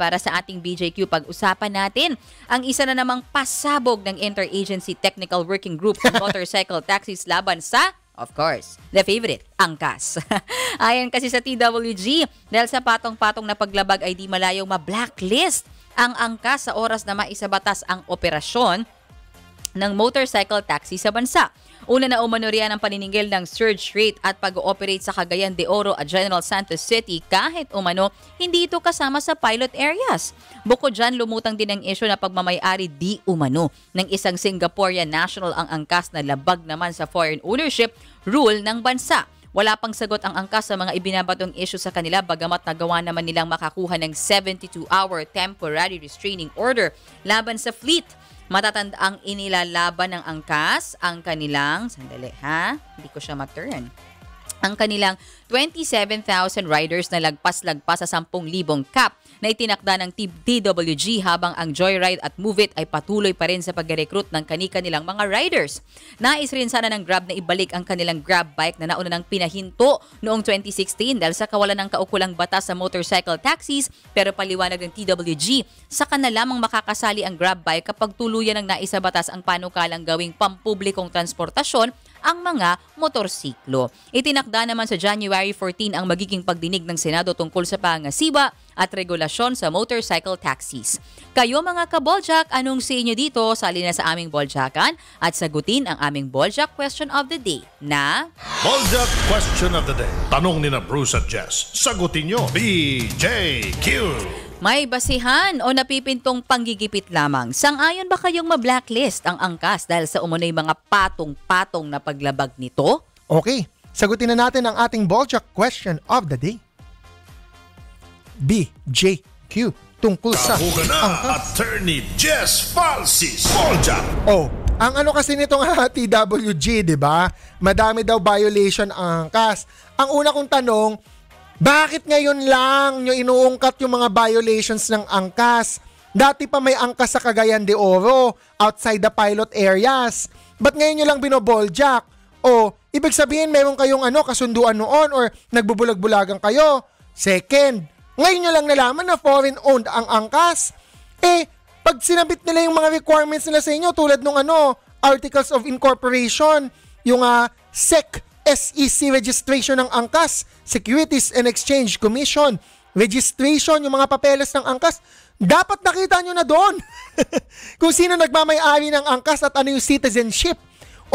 para sa ating BJQ. Pag-usapan natin ang isa na namang pasabog ng Interagency Technical Working Group ng Motorcycle Taxis laban sa Of course, the favorite, angkas. Ayon kasi sa TWG, dahil sa patong-patong na paglabag ay di malayong ma-blacklist ang angkas sa oras na maisabatas ang operasyon ng motorcycle taxi sa bansa. Una na umanoria ng paniningil ng surge rate at pag-ooperate sa Cagayan de Oro at General Santos City kahit umano hindi ito kasama sa pilot areas. Bukod dyan, lumutang din ang isyo na pagmamayari di umano ng isang Singaporean national ang angkas na labag naman sa foreign ownership rule ng bansa. Wala pang sagot ang angkas sa mga ibinabatong isyo sa kanila bagamat nagawa naman nilang makakuha ng 72-hour temporary restraining order laban sa fleet Matatanda ang inilalaban ng angkas ang kanilang, sandali ha, hindi ko siya mag-turn. Ang kanilang 27,000 riders na lagpas-lagpas sa 10,000 cap na itinakda ng DWG habang ang Joyride at Move It ay patuloy pa rin sa pagre-recruit ng kanika nilang mga riders. Nais rin sana ng Grab na ibalik ang kanilang Grab bike na nauna ng pinahinto noong 2016 dahil sa kawalan ng kaukulang batas sa motorcycle taxis pero paliwanag ng TWG, saka na lamang makakasali ang Grab bike kapag tuluyan ng naisa batas ang panukalang gawing pampublikong transportasyon ang mga motorsiklo. Itinakda naman sa January 14 ang magiging pagdinig ng Senado tungkol sa pangasiwa at regulasyon sa motorcycle taxis. Kayo mga kaboljak, anong si inyo dito? Sali na sa aming boljakan at sagutin ang aming boljak question of the day na... Boljak question of the day. Tanong ni na Bruce at Jess. Sagutin nyo, BJQ! May basihan o napipintong panggigipit lamang. Sang-ayon ba kayong ma-blacklist ang angkas dahil sa umunay mga patong-patong na paglabag nito? Okay, sagutin na natin ang ating Bolchak question of the day. B. J. Q. Tungkol sa Tahuga na, angkas. Attorney Jess Falsis Bolchak. Oh, ang ano kasi nitong TWG, di ba? Madami daw violation ang angkas. Ang una kong tanong, bakit ngayon lang nyo inuungkat yung mga violations ng angkas? Dati pa may angkas sa Cagayan de Oro, outside the pilot areas. Ba't ngayon nyo lang jack? O, ibig sabihin meron kayong ano, kasunduan noon or nagbubulag-bulagan kayo? Second, ngayon nyo lang nalaman na foreign-owned ang angkas? Eh, pag sinabit nila yung mga requirements nila sa inyo tulad nung ano, Articles of Incorporation, yung uh, SEC SEC registration ng angkas, Securities and Exchange Commission, registration, yung mga papeles ng angkas, dapat nakita nyo na doon kung sino nagmamayari ng angkas at ano yung citizenship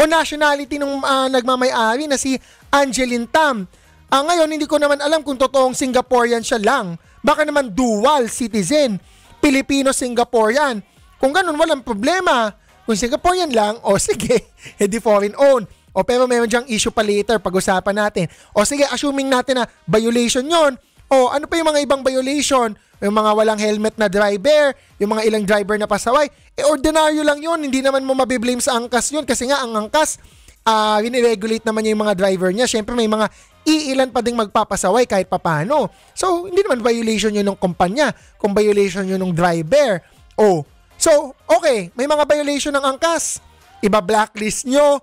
o nationality ng uh, nagmamayari na si Angeline Tam. Ah, ngayon, hindi ko naman alam kung totoong Singaporean siya lang. Baka naman dual citizen, Pilipino-Singaporean. Kung ganun, walang problema. Kung Singaporean lang, o oh, sige, edi foreign owned. O pero meron diyang issue pa later, pag-usapan natin. O sige, assuming natin na violation yon o ano pa yung mga ibang violation? Yung mga walang helmet na driver, yung mga ilang driver na pasaway. Eh, ordinaryo lang yon. Hindi naman mo mabiblame sa angkas yon. Kasi nga, ang angkas, uh, ah, regulate naman niya yung mga driver niya. Siyempre, may mga iilan pa ding magpapasaway kahit papano. So, hindi naman violation yun ng kumpanya. Kung violation yun ng driver. Oh, so, okay. May mga violation ng angkas. Iba blacklist nyo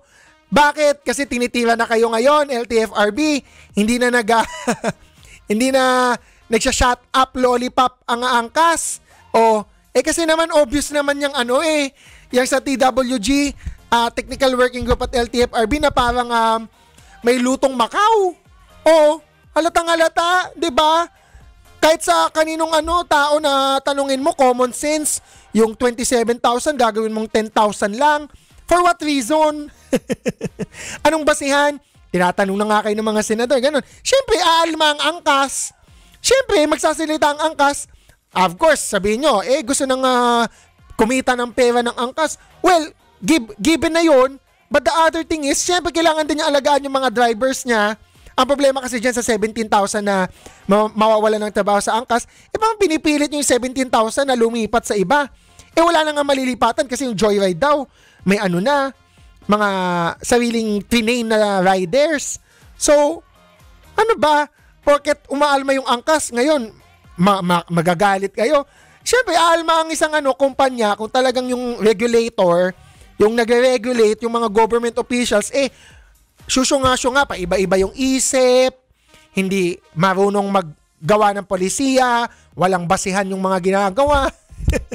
bakit? Kasi tinitila na kayo ngayon, LTFRB. Hindi na nag hindi na nagsha shot up lollipop ang angkas. O eh kasi naman obvious naman yung ano eh, yung sa TWG uh, ah, Technical Working Group at LTFRB na parang um, may lutong Macau. O halatang halata, 'di ba? Kahit sa kaninong ano tao na tanungin mo common sense, yung 27,000 gagawin mong 10,000 lang For what reason? Anong basihan? Tinatanong na nga kayo ng mga senador, ganun. Siyempre, aalma ang angkas. Siyempre, magsasalita ang angkas. Of course, sabihin nyo, eh gusto nang uh, kumita ng pera ng angkas. Well, give, given na yon But the other thing is, siyempre kailangan din niya alagaan yung mga drivers niya. Ang problema kasi dyan sa 17,000 na ma- mawawala ng trabaho sa angkas, eh pinipilit yung 17,000 na lumipat sa iba. Eh wala na nga malilipatan kasi yung joyride daw may ano na, mga sariling trinain na riders. So, ano ba, porket umaalma yung angkas, ngayon, ma- ma- magagalit kayo. Siyempre, aalma ang isang ano, kumpanya kung talagang yung regulator, yung nagre-regulate, yung mga government officials, eh, syusunga-syunga pa, iba-iba yung isip, hindi marunong maggawa ng polisiya, walang basihan yung mga ginagawa.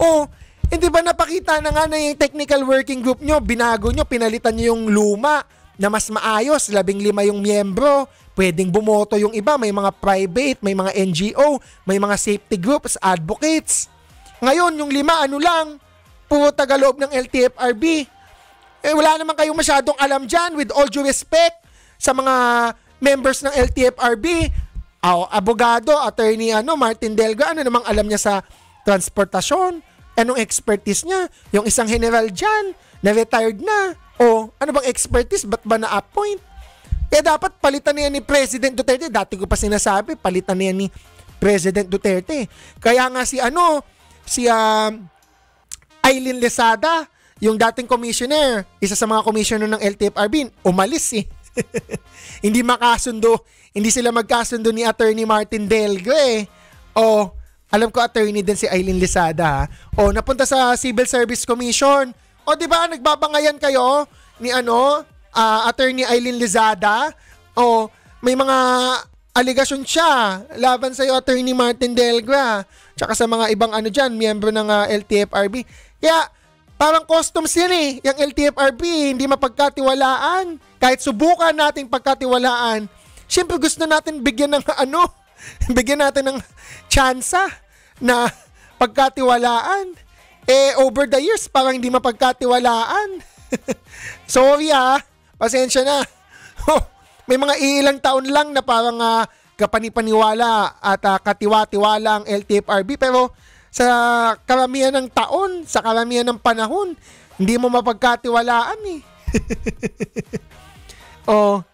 o, hindi eh, ba napakita na nga na yung technical working group nyo, binago nyo, pinalitan nyo yung luma na mas maayos, labing lima yung miyembro, pwedeng bumoto yung iba, may mga private, may mga NGO, may mga safety groups, advocates. Ngayon, yung lima, ano lang, puro tagaloob ng LTFRB. Eh, wala naman kayong masyadong alam dyan, with all due respect sa mga members ng LTFRB, oh, abogado, attorney ano, Martin Delga, ano namang alam niya sa transportasyon, Anong expertise niya? Yung isang general dyan, na-retired na. O ano bang expertise? Ba't ba na-appoint? Kaya dapat palitan niya ni President Duterte. Dati ko pa sinasabi, palitan niya ni President Duterte. Kaya nga si ano, si uh, Aileen Lesada, yung dating commissioner, isa sa mga commissioner ng LTFRB, umalis eh. hindi makasundo, hindi sila magkasundo ni Attorney Martin Delgo eh. O, alam ko attorney din si Eileen Lizada ha. O napunta sa Civil Service Commission. O di ba nagbabangayan kayo ni ano uh, attorney Eileen Lizada? O may mga aligasyon siya laban sa iyo attorney Martin Delgra. Tsaka sa mga ibang ano diyan, miyembro ng uh, ah, LTFRB. Kaya parang customs yan eh, yung LTFRB, hindi mapagkatiwalaan. Kahit subukan nating pagkatiwalaan, syempre gusto natin bigyan ng ano, Bigyan natin ng tsansa na pagkatiwalaan. Eh, over the years, parang hindi mapagkatiwalaan. Sorry ah, pasensya na. Oh, may mga ilang taon lang na parang uh, kapanipaniwala at uh, katiwa-tiwala ang LTFRB pero sa karamihan ng taon, sa karamihan ng panahon, hindi mo mapagkatiwalaan eh. oh,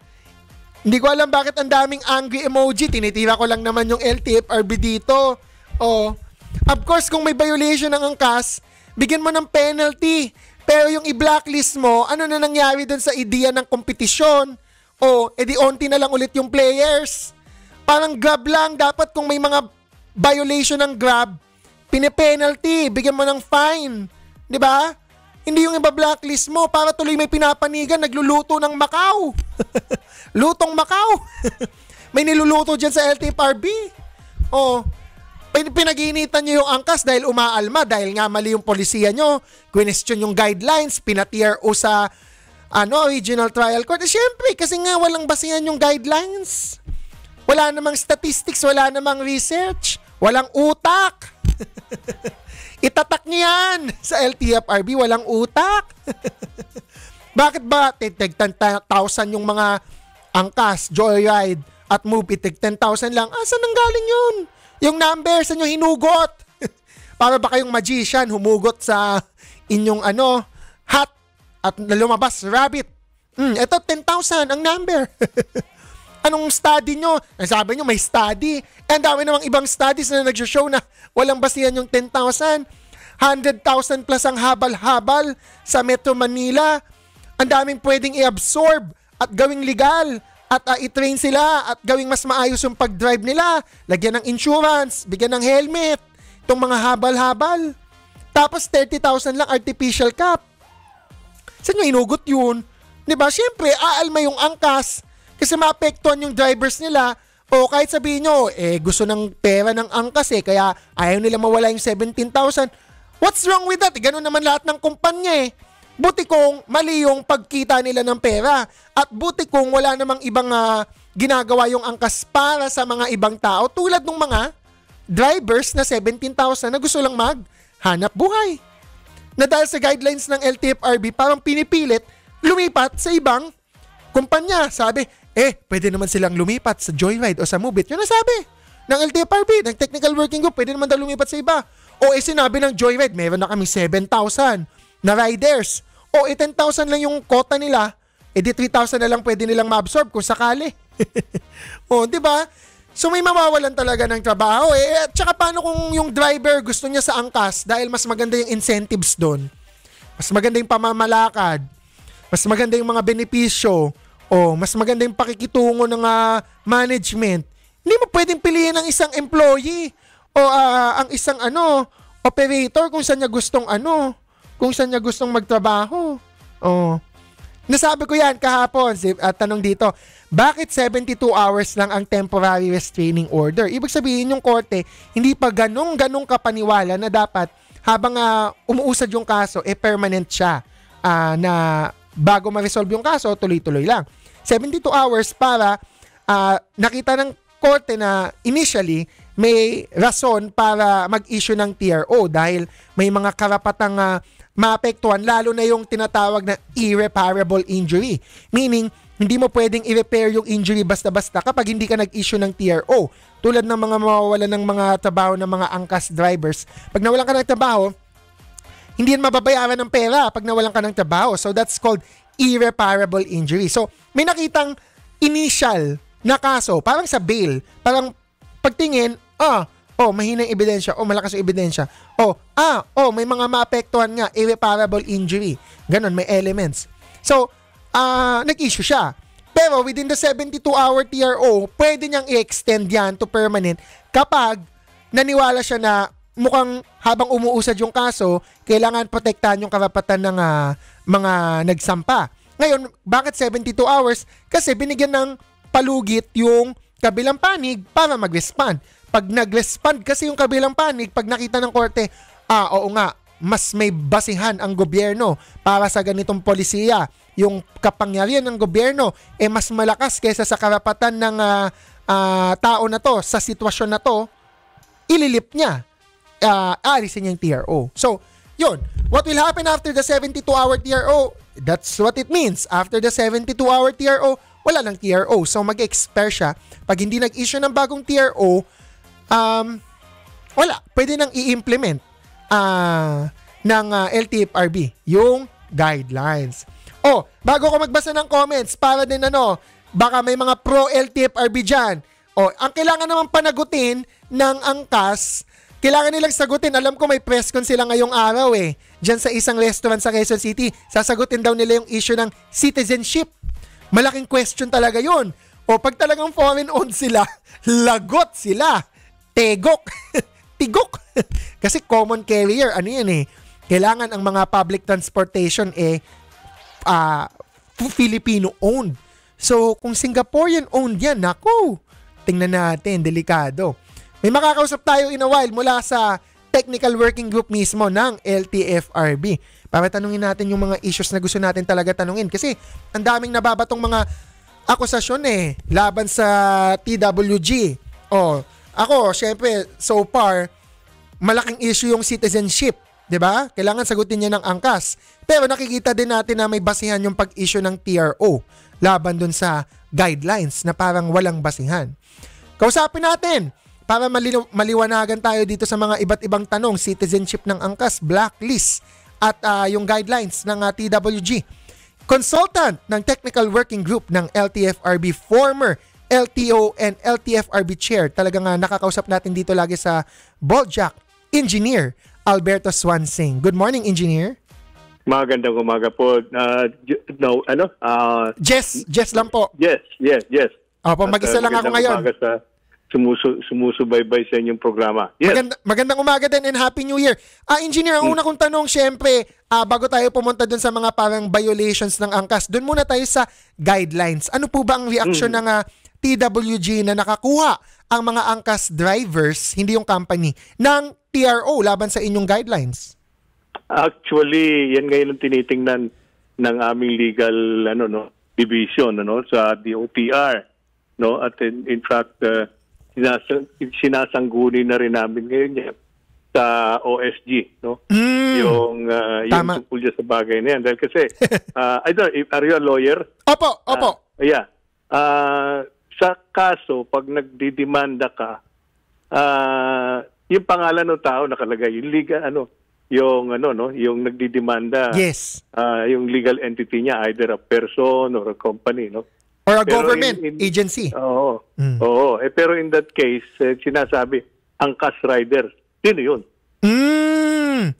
hindi ko alam bakit ang daming angry emoji. Tinitira ko lang naman yung LTFRB dito. Oh. Of course, kung may violation ng angkas, bigyan mo ng penalty. Pero yung i-blacklist mo, ano na nangyari dun sa ideya ng kompetisyon? O, oh, edi onti na lang ulit yung players. Parang grab lang. Dapat kung may mga violation ng grab, pinipenalty, bigyan mo ng fine. 'Di ba? Hindi yung iba-blacklist mo para tuloy may pinapanigan nagluluto ng Macau. Lutong Macau. may niluluto dyan sa LTFRB. O, pinaginitan nyo yung angkas dahil umaalma, dahil nga mali yung polisiya nyo, question yung guidelines, pinatier-o sa ano, original trial court. Eh, syempre, kasi nga walang basihan yung guidelines. Wala namang statistics, wala namang research, walang utak. Itatak niyan sa LTFRB, walang utak. Bakit ba titig 10,000 yung mga angkas, joyride, at move itig 10,000 lang? Ah, saan galing yun? Yung number, saan nyo hinugot? Para ba kayong magician humugot sa inyong ano, hat at lumabas rabbit? Hmm, ito 10,000 ang number. Anong study nyo? Ang sabi nyo, may study. Ang dami namang ibang studies na nagsho-show na walang basihan yung 10,000. 100,000 plus ang habal-habal sa Metro Manila. Ang daming pwedeng i-absorb at gawing legal at uh, i-train sila at gawing mas maayos yung pag-drive nila. Lagyan ng insurance, bigyan ng helmet, itong mga habal-habal. Tapos 30,000 lang artificial cap. Saan nyo inugot yun? ba diba? Siyempre, aalma yung angkas kasi maapektuhan yung drivers nila o kahit sabihin nyo, eh, gusto ng pera ng angkas eh, kaya ayaw nila mawala yung 17,000. What's wrong with that? ganun naman lahat ng kumpanya eh. Buti kong mali yung pagkita nila ng pera at buti kong wala namang ibang uh, ginagawa yung angkas para sa mga ibang tao tulad ng mga drivers na 17,000 na gusto lang mag hanap buhay. Na dahil sa guidelines ng LTFRB parang pinipilit lumipat sa ibang kumpanya. Sabi, eh, pwede naman silang lumipat sa Joyride o sa Mubit. Yun ang sabi ng LTFRB, ng Technical Working Group, pwede naman daw lumipat sa iba. O eh, sinabi ng Joyride, meron na kami 7,000 na riders. O eh, 10,000 lang yung kota nila, eh di 3,000 na lang pwede nilang ma-absorb kung sakali. o, di ba? So may mawawalan talaga ng trabaho eh. At saka paano kung yung driver gusto niya sa angkas dahil mas maganda yung incentives doon. Mas maganda yung pamamalakad. Mas maganda yung mga benepisyo oh, mas maganda yung pakikitungo ng uh, management, hindi mo pwedeng piliin ang isang employee o uh, ang isang ano, operator kung saan niya gustong ano, kung saan niya gustong magtrabaho. Oh. Nasabi ko yan kahapon, si, uh, tanong dito, bakit 72 hours lang ang temporary restraining order? Ibig sabihin yung korte, hindi pa ganong-ganong kapaniwala na dapat habang uh, umuusad yung kaso, eh permanent siya uh, na bago ma-resolve yung kaso, tuloy-tuloy lang. 72 hours para uh, nakita ng korte na initially may rason para mag-issue ng TRO dahil may mga karapatang uh, maapektuhan lalo na yung tinatawag na irreparable injury. Meaning, hindi mo pwedeng i-repair yung injury basta-basta kapag hindi ka nag-issue ng TRO. Tulad ng mga mawawala ng mga trabaho ng mga angkas drivers. Pag nawalan ka ng trabaho, hindi yan mababayaran ng pera pag nawalan ka ng trabaho. So that's called irreparable injury. So may nakitang initial na kaso, parang sa bail, parang pagtingin, ah, oh, mahina yung ebidensya, oh, malakas yung ebidensya, oh, ah, oh, may mga maapektuhan nga, irreparable injury. Ganon, may elements. So, uh, nag-issue siya. Pero within the 72-hour TRO, pwede niyang i-extend yan to permanent kapag naniwala siya na mukhang habang umuusad yung kaso, kailangan protektahan yung karapatan ng uh, mga nagsampa. Ngayon, bakit 72 hours? Kasi binigyan ng palugit yung kabilang panig para mag-respond. Pag nag-respond kasi yung kabilang panig, pag nakita ng korte, ah oo nga, mas may basihan ang gobyerno para sa ganitong polisiya. Yung kapangyarihan ng gobyerno eh mas malakas kaysa sa karapatan ng uh, uh, tao na to sa sitwasyon na to, ililip niya uh, aalisin niya yung TRO. So, yun. What will happen after the 72-hour TRO? That's what it means. After the 72-hour TRO, wala ng TRO. So, mag-expire siya. Pag hindi nag-issue ng bagong TRO, um, wala. Pwede nang i-implement uh, ng uh, ah, LTFRB, yung guidelines. Oh, bago ko magbasa ng comments, para din ano, baka may mga pro-LTFRB dyan. Oh, ang kailangan naman panagutin ng angkas kailangan nilang sagutin. Alam ko may press con sila ngayong araw eh. Diyan sa isang restaurant sa Quezon City, sasagutin daw nila yung issue ng citizenship. Malaking question talaga yun. O pag talagang foreign-owned sila, lagot sila. Tegok. Tigok. Kasi common carrier, ano yan eh. Kailangan ang mga public transportation eh uh, Filipino-owned. So, kung Singaporean-owned yan, nako, tingnan natin, delikado. May makakausap tayo in a while mula sa technical working group mismo ng LTFRB. Para tanungin natin yung mga issues na gusto natin talaga tanungin kasi ang daming nababatong mga akusasyon eh laban sa TWG. Oh, ako syempre so far malaking issue yung citizenship, 'di ba? Kailangan sagutin niya ng angkas. Pero nakikita din natin na may basihan yung pag-issue ng TRO laban dun sa guidelines na parang walang basihan. Kausapin natin para mali- maliwanagan tayo dito sa mga iba't ibang tanong, citizenship ng angkas, blacklist, at uh, yung guidelines ng uh, ah, TWG. Consultant ng Technical Working Group ng LTFRB, former LTO and LTFRB Chair. Talaga nga ah, nakakausap natin dito lagi sa Balljack, Engineer Alberto Swansing. Good morning, Engineer. Magandang umaga po. Uh, no, ano? Uh, Jess, Jess lang po. Yes, yes, yes. Opo, mag-isa lang ako ngayon. Sa, sumusu- sumusubaybay sa inyong programa. Yes. Maganda, magandang umaga din and Happy New Year. Ah, Engineer, ang hmm. una kong tanong, syempre, ah, bago tayo pumunta dun sa mga parang violations ng angkas, dun muna tayo sa guidelines. Ano po ba ang reaction mm. ng ah, TWG na nakakuha ang mga angkas drivers, hindi yung company, ng TRO laban sa inyong guidelines? Actually, yan ngayon ang tinitingnan ng aming legal ano no division ano sa DOTR no at in, in fact uh, sinasang, sinasangguni na rin namin ngayon yan sa OSG, no? Mm. Yung uh, yung tungkol sa bagay na yan dahil kasi uh, I don't if are you a lawyer? Opo, ah, opo. Uh, yeah. Uh, sa kaso pag nagdidemanda ka, uh, yung pangalan ng tao nakalagay, yung legal ano, yung ano no, yung nagdidemanda. Yes. Uh, yung legal entity niya either a person or a company, no? Or a pero government in, in, agency. Oo. Mm. Oo. Eh, pero in that case, eh, sinasabi, ang cash rider, sino yun? Mm.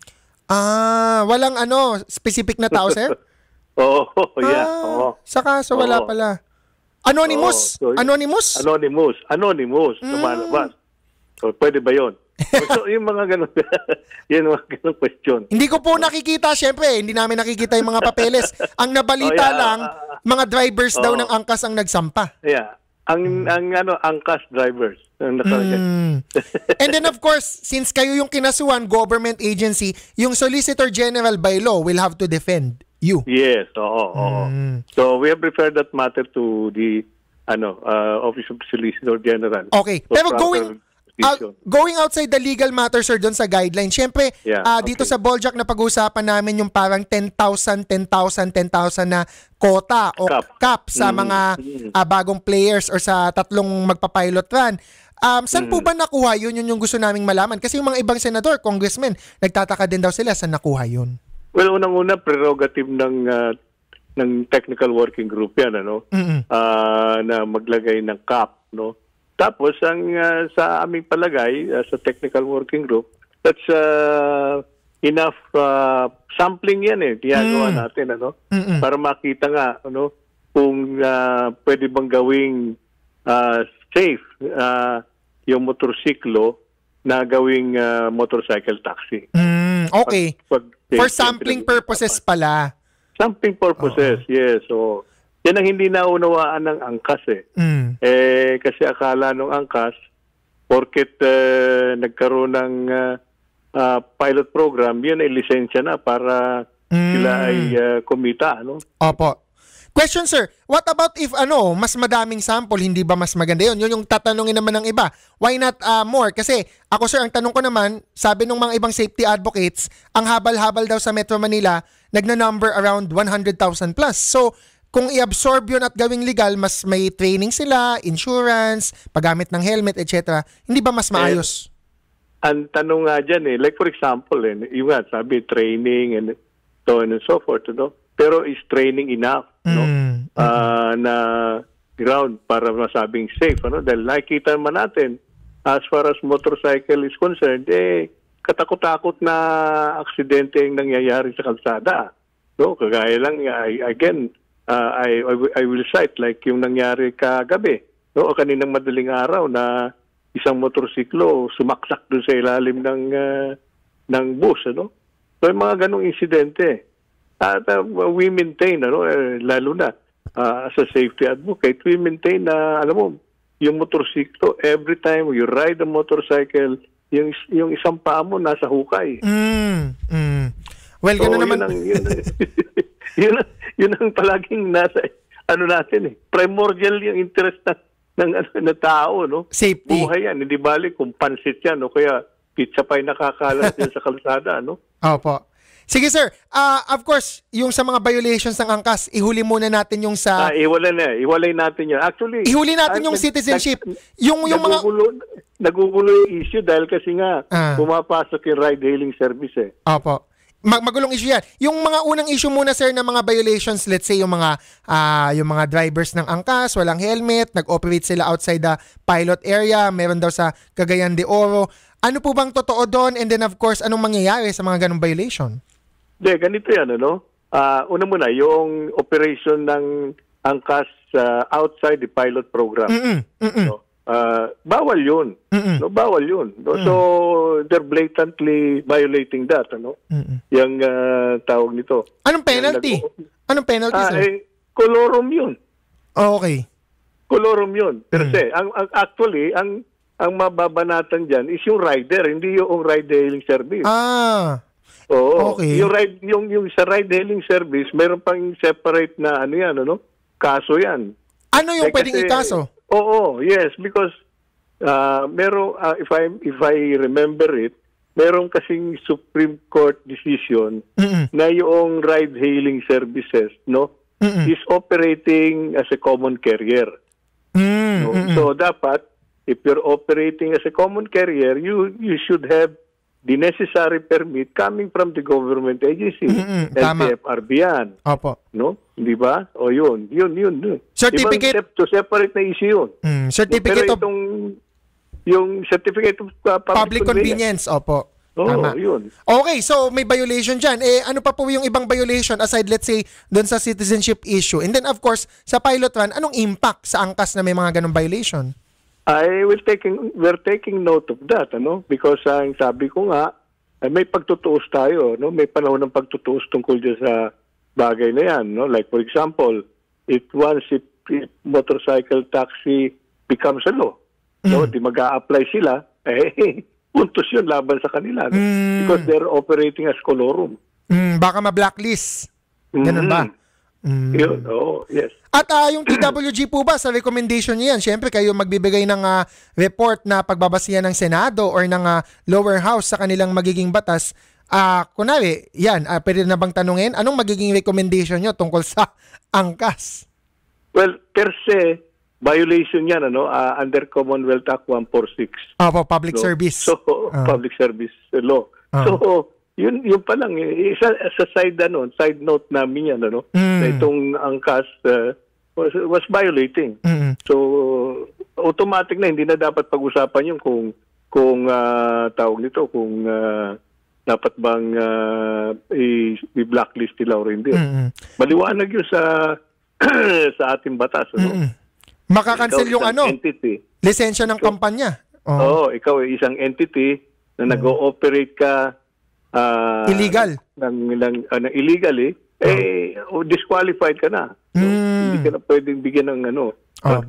Ah, walang ano, specific na tao, sir? oo, yeah. Ah, oo. Sa kaso wala oo. pala. Anonymous? Oo, so, anonymous? Anonymous. Anonymous. Mm. Lumalabas. So, pwede ba yon? so, yung mga ganun, yan mga ganun question. Hindi ko po nakikita, syempre, hindi namin nakikita yung mga papeles. Ang nabalita oh, yeah, lang, mga drivers oh, daw ng angkas ang nagsampa. Yeah. Ang hmm. ang ano, angkas drivers. Mm. And then of course, since kayo yung kinasuhan, government agency, yung Solicitor General by law will have to defend you. Yes, oo, oo. Hmm. So we have referred that matter to the ano, uh, Office of Solicitor General. Okay. Pero going prosecution. Ah, uh, going outside the legal matter, sir, doon sa guideline, syempre, yeah, uh, dito okay. sa Boljak na pag-uusapan namin yung parang 10,000, 10,000, 10,000 na quota o cap, cap sa mm. mga uh, bagong players or sa tatlong magpapilot run. Um, saan mm. po mm-hmm. ba nakuha yun? Yun yung gusto naming malaman. Kasi yung mga ibang senador, congressmen, nagtataka din daw sila saan nakuha yun. Well, unang-una, prerogative ng uh, ng technical working group yan, ano? Mm-hmm. Uh, na maglagay ng cap, no? Tapos ang uh, sa aming palagay uh, sa technical working group, that's uh, enough uh, sampling yan eh ginagawa mm. natin ano Mm-mm. para makita nga ano kung uh, pwede bang gawing uh, safe uh, yung motorsiklo na gawing uh, motorcycle taxi. Mm, okay. Pag, pag For sampling purposes pala. Sampling purposes, oh. yes. So yan ang hindi naunawaan ng angkas eh. Mm. eh kasi akala ng angkas, porket uh, nagkaroon ng uh, uh, pilot program, yun ay lisensya na para mm. sila ay uh, kumita. No? Opo. Question sir, what about if ano, mas madaming sample, hindi ba mas maganda yun? Yun yung tatanungin naman ng iba. Why not uh, more? Kasi ako sir, ang tanong ko naman, sabi ng mga ibang safety advocates, ang habal-habal daw sa Metro Manila, nagna-number around 100,000 plus. So, kung i-absorb yun at gawing legal, mas may training sila, insurance, paggamit ng helmet, etc. Hindi ba mas eh, maayos? And, ang tanong nga dyan eh, like for example, eh, yung nga sabi, training and so on and so forth, no? Pero is training enough, no? Mm-hmm. Uh, na ground para masabing safe, ano? Dahil nakikita naman natin, as far as motorcycle is concerned, eh, katakot-takot na aksidente yung nangyayari sa kalsada. No, kagaya lang, again, uh, I, I, I will cite like yung nangyari kagabi no, o kaninang madaling araw na isang motorsiklo sumaksak doon sa ilalim ng uh, ng bus ano so yung mga ganong insidente at uh, we maintain ano eh, lalo na uh, as a safety advocate we maintain na uh, alam mo yung motorsiklo every time you ride a motorcycle yung yung isang paa mo nasa hukay mm, mm. well so, ganoon naman yun ang, yun, yun ang, yun ang palaging nasa ano natin eh. Primordial yung interest na, ng ano na tao, no? Safety. Buhay yan, hindi bali kung pansit yan, no? Kaya pizza pie nakakalat din sa kalsada, no? Opo. Sige sir, uh, of course, yung sa mga violations ng angkas, ihuli muna natin yung sa... Ah, iwalay na, iwalay natin yun. Actually... Ihuli natin yung ah, citizenship. Nag, yung, yung nagugulo, mga... Nagugulo yung issue dahil kasi nga, ah. pumapasok yung ride-hailing service eh. Opo mag- magulong issue yan. Yung mga unang issue muna sir ng mga violations, let's say yung mga uh, yung mga drivers ng angkas, walang helmet, nag-operate sila outside the pilot area, meron daw sa Cagayan de Oro. Ano po bang totoo doon? And then of course, anong mangyayari sa mga ganong violation? De, yeah, ganito yan ano. Uh, una muna, yung operation ng angkas uh, outside the pilot program. Mm-mm, mm-mm. So, Uh, bawal yun. Mm-mm. No, bawal yun. No? Mm -mm. So, they're blatantly violating that. Ano? Mm-mm. Yung uh, tawag nito. Anong penalty? Anong penalty, ah, sir? Eh, colorum yun. Oh, okay. Colorum yun. Per se. Mm. Ang, ang, actually, ang ang mababanatan diyan is yung rider, hindi yung ride-hailing service. Ah, Oo. Okay. Yung ride yung yung sa ride hailing service, meron pang separate na ano 'yan, ano? Kaso 'yan. Ano yung eh, pwedeng kasi, ikaso? Oh, oh yes, because uh, meron, uh, if, I, if I remember it, meron kasing Supreme Court decision Mm-mm. na yung ride-hailing services no Mm-mm. is operating as a common carrier. Mm, mm-mm. So, so dapat if you're operating as a common carrier, you you should have the necessary permit coming from the government agency. Mm-mm, LTFRB yan. Opo. No? Di ba? O yun. Yun, yun. Certificate. Ibang to separate na issue yun. Mm, certificate Pero itong, of... Yung certificate of uh, public, public convenience. Opo. Oo, Tama. yun. Okay, so may violation dyan. Eh, ano pa po yung ibang violation aside, let's say, doon sa citizenship issue? And then, of course, sa pilot run, anong impact sa angkas na may mga ganong violation? I was taking, we're taking note of that, ano? Because ang ah, sabi ko nga, eh, may pagtutuos tayo, no? May panahon ng pagtutuos tungkol dyan sa bagay na yan, no? Like for example, it once it, if motorcycle taxi becomes a law, mm. no? Di mag-a-apply sila, eh, puntos yun laban sa kanila. No? Mm. Because they're operating as colorum. Mm, baka ma-blacklist. Ganun mm. ba? Mm-hmm. Mm. Yun, oh, yes. At uh, yung TWG po ba, sa recommendation niyan, syempre kayo magbibigay ng uh, report na pagbabasihan ng Senado or ng uh, lower house sa kanilang magiging batas. Uh, kunwari, yan, uh, pwede na bang tanungin? Anong magiging recommendation niyo tungkol sa angkas? Well, per se, violation yan ano uh, under Commonwealth Act 146. Ah, oh, public law. service. So, uh. public service law. Uh. So, yun yun pa lang eh, isa sa side ano, side note namin yan ano. Mm. Na itong angkas uh, was, was violating. Mm-hmm. So automatic na hindi na dapat pag-usapan yung kung kung uh, tawag nito kung uh, dapat bang uh, i-blacklist nila o hindi. Mm-hmm. Maliwanag yun sa sa ating batas. no. Mm-hmm. Makakancel yung ano? Entity. Lisensya ng ikaw, kampanya. Oh. Oo, ikaw ay isang entity na mm-hmm. nag-ooperate ka uh, illegal. Ng, ng, uh, illegally. Eh eh oh, disqualified ka na. So, mm. Hindi ka na pwedeng bigyan ng ano,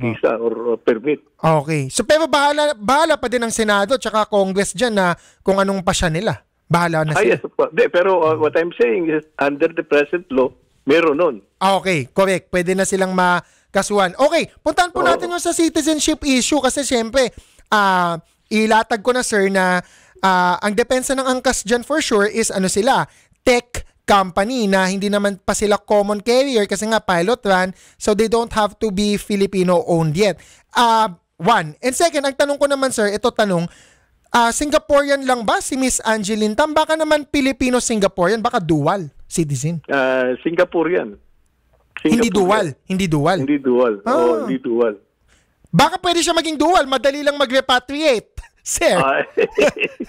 visa or, or uh, permit. Okay. So pero bahala, bahala pa din ang Senado at saka Congress diyan na kung anong pasya nila. Bahala na ah, sila. Ah, yes, De, pero uh, what I'm saying is under the present law, meron nun. Ah, okay. Correct. Pwede na silang makasuhan. Okay. Puntahan po natin yung sa citizenship issue kasi syempre, uh, ah, ilatag ko na sir na uh, ang depensa ng angkas dyan for sure is ano sila, tech company na hindi naman pa sila common carrier kasi nga pilot run so they don't have to be Filipino owned yet. Uh, one. And second, ang tanong ko naman sir, ito tanong, uh, Singaporean lang ba si Miss Angeline Tam? Baka naman Filipino-Singaporean, baka dual citizen. Uh, ah, Singaporean. Singaporean. Hindi dual. Hindi dual. Hindi dual. Ah. Oo, hindi dual. Baka pwede siya maging dual, madali lang mag-repatriate. Sir. Uh,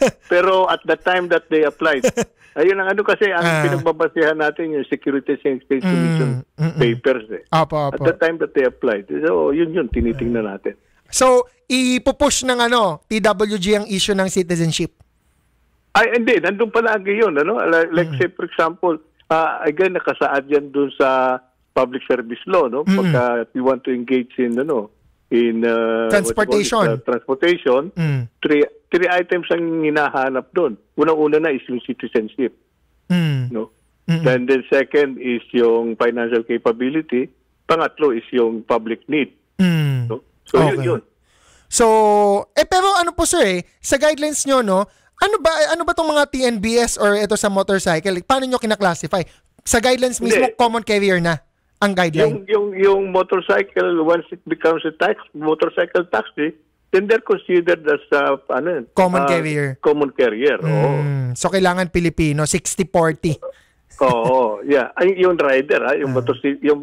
pero at the time that they applied, ayun ang ano kasi, ang uh, ah. pinagbabasehan natin yung Securities and Exchange mm, Commission mm, mm, papers. Eh. Apo, apo. At the time that they applied. So, yun yun, tinitingnan ah. natin. So, ipupush ng ano, TWG ang issue ng citizenship? Ay, hindi. Nandun palagi yun. Ano? Like, like mm. say, for example, uh, again, nakasaad yan dun sa public service law, no? Mm-hmm. Pagka mm. you want to engage in, ano, in uh, transportation. It, uh, transportation, mm. three three items ang hinahanap doon. Unang-una na is yung citizenship. Mm. No? Mm-mm. Then the second is yung financial capability. Pangatlo is yung public need. Mm. No? So okay. yun yun. So, eh pero ano po sir eh, sa guidelines nyo no, ano ba ano ba tong mga TNBS or ito sa motorcycle? Paano nyo kina Sa guidelines mismo, Hindi. common carrier na? ang guideline? Yung, yung, yung motorcycle, once it becomes a tax, motorcycle taxi, then they're considered as uh, ano, common uh, carrier. Common carrier, mm. oo. So kailangan Pilipino, 60-40. oo, yeah. Ay, yung rider, ha? yung, uh. Ah. motor, yung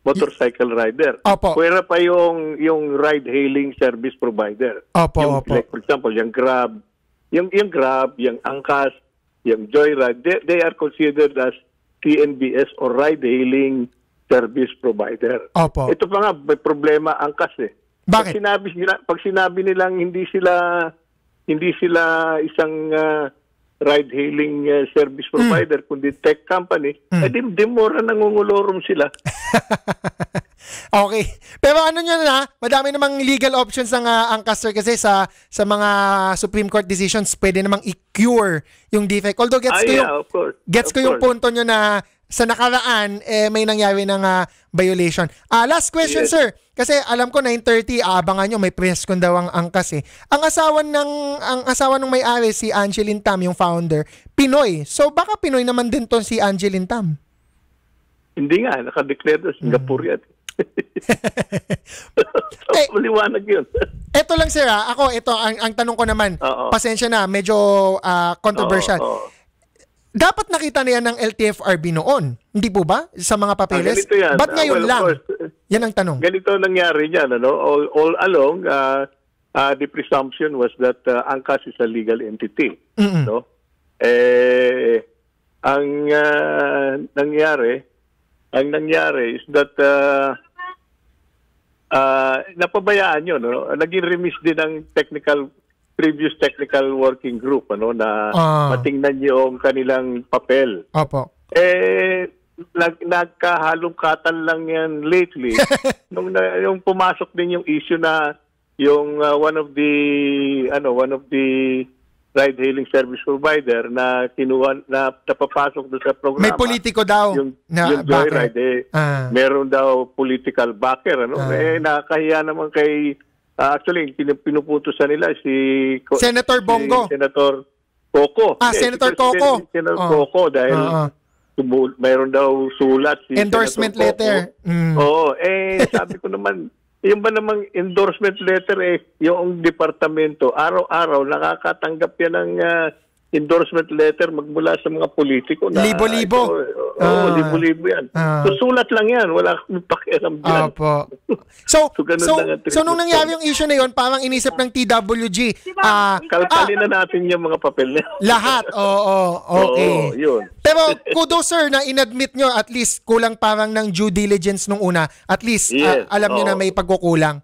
motorcycle rider. Opo. Pwera pa yung, yung ride-hailing service provider. Opo, yung, opo. Like, for example, yung Grab, yung, yung Grab, yung Angkas, yung Joyride, they, they are considered as TNBS or ride-hailing service provider. Opo. Ito pa nga, may problema ang kas eh. Bakit? Pag sinabi, sila, pag sinabi nilang hindi sila hindi sila isang uh, ah, ride-hailing uh, ah, service hmm. provider, mm. kundi tech company, mm. eh demora di nangungulorum sila. okay. Pero ano nyo na, madami namang legal options ng uh, ah, angkas sir kasi sa sa mga Supreme Court decisions, pwede namang i-cure yung defect. Although gets ah, ko yeah, yung, gets of ko course. punto nyo na sa nakaraan, eh, may nangyari ng uh, violation. Uh, last question, yes. sir. Kasi alam ko 9:30 aabangan nyo may press kun daw ang angkas eh. Ang asawa ng ang asawa ng may-ari si Angeline Tam, yung founder, Pinoy. So baka Pinoy naman din to si Angeline Tam. Hindi nga, naka-declare sa mm. Singapore yan. eh, Maliwanag yun. Ito eh, lang sir, ha? Ah. ako ito ang, ang tanong ko naman. Uh-oh. Pasensya na, medyo uh, controversial. Uh-oh dapat nakita na yan ng LTFRB noon. Hindi po ba? Sa mga papeles? Ah, yan. Ba't ah, ngayon well, lang? Course, eh, yan ang tanong. Ganito nangyari niyan. Ano? All, all along, uh, uh, the presumption was that uh, ANCAS is a legal entity. Mm-hmm. No? Eh, ang uh, nangyari, ang nangyari is that uh, uh, napabayaan yun. No? Naging remiss din ang technical previous technical working group ano na ah. matingnan yung kanilang papel. Opo. Eh nag nagkahalungkatan lang yan lately nung na, yung pumasok din yung issue na yung uh, one of the ano one of the ride hailing service provider na kinuha na napapasok doon sa programa. May politiko daw yung, na yung joyride eh, ah. meron daw political backer ano ah. eh nakakahiya naman kay Uh, actually, pinuputusan nila si... Senator Bongo. Si Senator Coco. Ah, yeah, Senator si Coco. Senator oh. Coco dahil uh-huh. mayroon daw sulat. Si Endorsement Senator letter. Mm. Oo. Eh, sabi ko naman, yung ba namang endorsement letter eh, yung departamento, araw-araw nakakatanggap yan ng... Uh, endorsement letter magmula sa mga politiko na libo-libo. Eh, oo, oh, uh, libo-libo 'yan. Uh, so sulat lang 'yan, wala akong pakialam diyan. Opo. Uh, so so, so, so nung nangyari yung issue na 'yon, parang inisip ng TWG, ah, uh, kalkalin na natin yung mga papel niya. lahat. Oo, oh, oh, okay. Oo, 'yun. Pero kudos sir na inadmit nyo at least kulang parang ng due diligence nung una. At least ah, yes, uh, alam oh. nyo na may pagkukulang.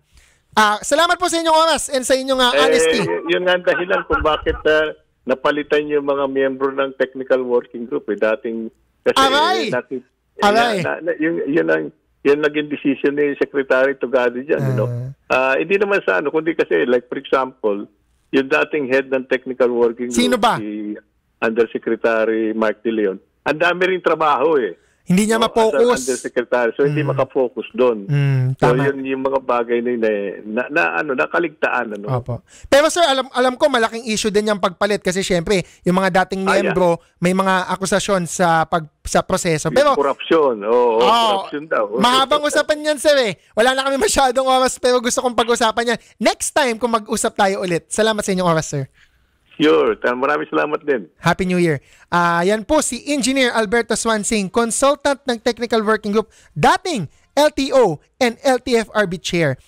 Ah, uh, salamat po sa inyong oras and sa inyong uh, honesty. Eh, yun nga ang dahilan kung bakit uh, napalitan yung mga miyembro ng technical working group eh dating kasi Aray! Natin, Aray! Na, na, yung, yun ang yan naging decision ni Secretary Tugadi diyan Uh, you know? uh, hindi naman sa ano, kundi kasi like for example, yung dating head ng technical working group, sino ba? si Undersecretary Mark De Leon, ang dami rin trabaho eh. Hindi niya so, ma-focus. undersecretary. So, hindi mm. maka-focus doon. Mm, tama. So, yun yung mga bagay na, eh, na, na ano, nakaligtaan. Ano. Opo. Pero sir, alam, alam ko malaking issue din yung pagpalit kasi syempre, yung mga dating ah, miyembro, ah, yeah. may mga akusasyon sa pag sa proseso. Pero, corruption. Oo, oh, corruption daw. mahabang usapan yan, sir eh. Wala na kami masyadong oras pero gusto kong pag-usapan yan. Next time kung mag-usap tayo ulit. Salamat sa inyong oras, sir. Sure. Maraming salamat din. Happy New Year. Uh, yan po si Engineer Alberto Swansing, consultant ng Technical Working Group, dating LTO and LTFRB Chair.